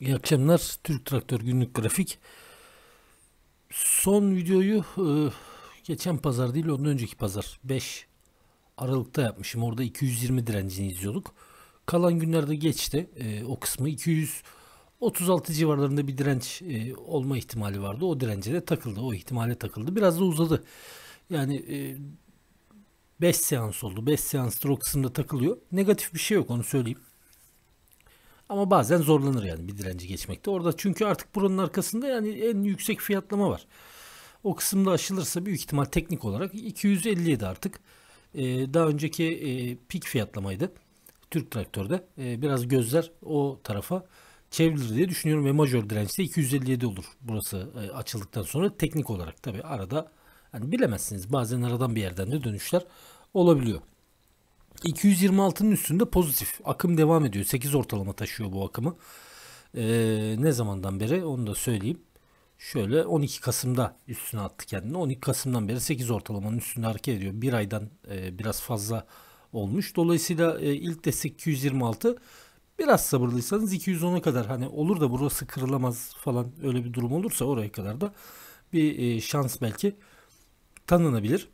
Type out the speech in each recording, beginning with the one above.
İyi akşamlar. Türk Traktör Günlük Grafik. Son videoyu e, geçen pazar değil ondan önceki pazar 5 Aralık'ta yapmışım. Orada 220 direncini izliyorduk. Kalan günlerde geçti. E, o kısmı 236 civarlarında bir direnç e, olma ihtimali vardı. O dirence de takıldı. O ihtimale takıldı. Biraz da uzadı. Yani 5 seans oldu. 5 seans o kısımda takılıyor. Negatif bir şey yok onu söyleyeyim. Ama bazen zorlanır yani bir direnci geçmekte. Orada çünkü artık buranın arkasında yani en yüksek fiyatlama var. O kısımda aşılırsa büyük ihtimal teknik olarak 257 artık. Ee, daha önceki e, pik fiyatlamaydı. Türk traktörde. Ee, biraz gözler o tarafa çevrilir diye düşünüyorum ve major majör dirençte 257 olur burası e, açıldıktan sonra teknik olarak tabi arada yani bilemezsiniz bazen aradan bir yerden de dönüşler olabiliyor. 226'nın üstünde pozitif. Akım devam ediyor. 8 ortalama taşıyor bu akımı. Ee, ne zamandan beri onu da söyleyeyim. Şöyle 12 Kasım'da üstüne attı kendini. 12 Kasım'dan beri 8 ortalamanın üstünde hareket ediyor. Bir aydan e, biraz fazla olmuş. Dolayısıyla e, ilk destek 226. Biraz sabırlıysanız 210'a kadar hani olur da burası kırılamaz falan öyle bir durum olursa oraya kadar da bir e, şans belki tanınabilir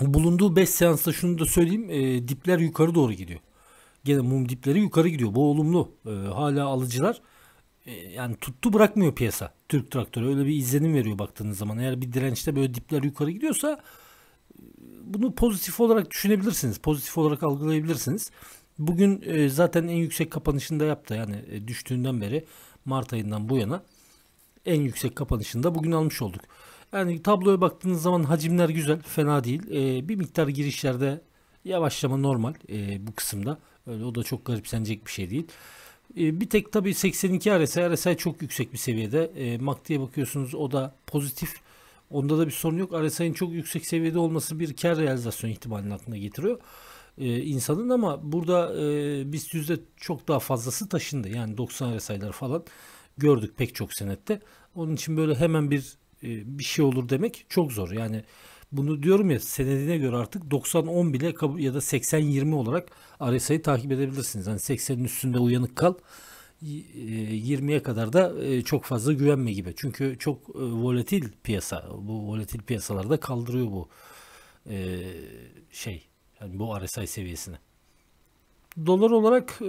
bulunduğu 5 seansta şunu da söyleyeyim e, dipler yukarı doğru gidiyor. Gene mum dipleri yukarı gidiyor. Bu olumlu. E, hala alıcılar e, yani tuttu bırakmıyor piyasa. Türk traktörü öyle bir izlenim veriyor baktığınız zaman. Eğer bir dirençte böyle dipler yukarı gidiyorsa e, bunu pozitif olarak düşünebilirsiniz. Pozitif olarak algılayabilirsiniz. Bugün e, zaten en yüksek kapanışında yaptı. Yani e, düştüğünden beri Mart ayından bu yana en yüksek kapanışında bugün almış olduk. Yani tabloya baktığınız zaman hacimler güzel, fena değil. E, bir miktar girişlerde yavaşlama normal e, bu kısımda. Öyle o da çok garipsenecek bir şey değil. E, bir tek tabi 82 RSI, RSI çok yüksek bir seviyede. E, MACD'ye bakıyorsunuz o da pozitif. Onda da bir sorun yok. RSI'nin çok yüksek seviyede olması bir kar realizasyon ihtimalini aklına getiriyor e, insanın ama burada e, biz yüzde çok daha fazlası taşındı. Yani 90 RSI'lar falan gördük pek çok senette. Onun için böyle hemen bir e, bir şey olur demek çok zor. Yani bunu diyorum ya senedine göre artık 90-10 bile ya da 80-20 olarak RSI'yi takip edebilirsiniz. Hani 80'in üstünde uyanık kal. 20'ye e, kadar da e, çok fazla güvenme gibi. Çünkü çok volatil piyasa. Bu volatil piyasalarda kaldırıyor bu şey. Yani bu RSI seviyesini. Dolar olarak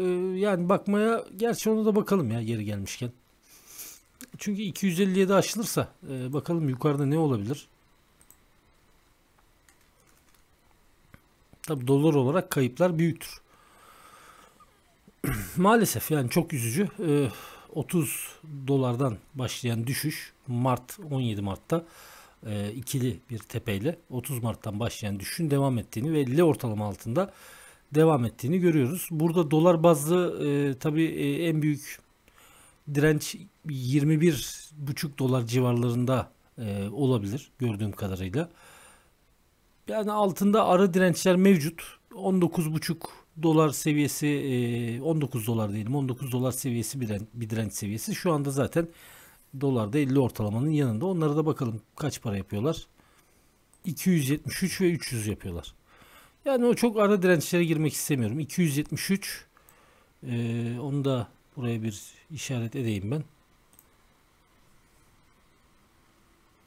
yani bakmaya gerçi onu da bakalım ya geri gelmişken. Çünkü 257 aşılırsa e, bakalım yukarıda ne olabilir? Tabi dolar olarak kayıplar büyüktür. Maalesef yani çok üzücü. E, 30 dolardan başlayan düşüş Mart 17 Mart'ta e, ikili bir tepeyle 30 Mart'tan başlayan düşüşün devam ettiğini ve 50 ortalama altında devam ettiğini görüyoruz. Burada dolar bazlı e, tabii e, en büyük direnç 21,5 dolar civarlarında e, olabilir gördüğüm kadarıyla. Yani altında ara dirençler mevcut. 19,5 dolar seviyesi e, 19 dolar diyelim 19 dolar seviyesi bir direnç, bir direnç seviyesi. Şu anda zaten dolarda 50 ortalamanın yanında. Onlara da bakalım kaç para yapıyorlar. 273 ve 300 yapıyorlar. Yani o çok ara dirençlere girmek istemiyorum. 273 e, onu da Buraya bir işaret edeyim ben.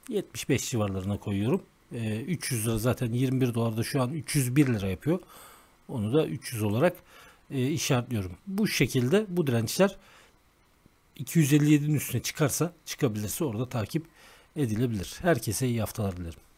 75 civarlarına koyuyorum. E, ee, 300 lira zaten 21 dolarda şu an 301 lira yapıyor. Onu da 300 olarak e, işaretliyorum. Bu şekilde bu dirençler 257'nin üstüne çıkarsa çıkabilirse orada takip edilebilir. Herkese iyi haftalar dilerim.